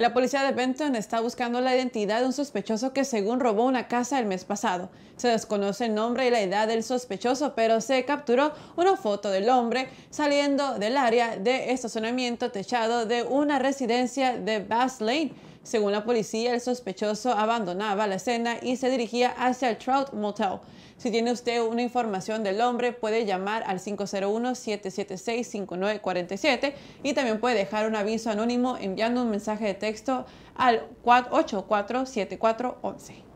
la policía de Benton está buscando la identidad de un sospechoso que según robó una casa el mes pasado. Se desconoce el nombre y la edad del sospechoso, pero se capturó una foto del hombre saliendo del área de estacionamiento techado de una residencia de Bass Lane. Según la policía, el sospechoso abandonaba la escena y se dirigía hacia el Trout Motel. Si tiene usted una información del hombre, puede llamar al 501-776-5947 y también puede dejar un aviso anónimo enviando un mensaje de texto al 484 7411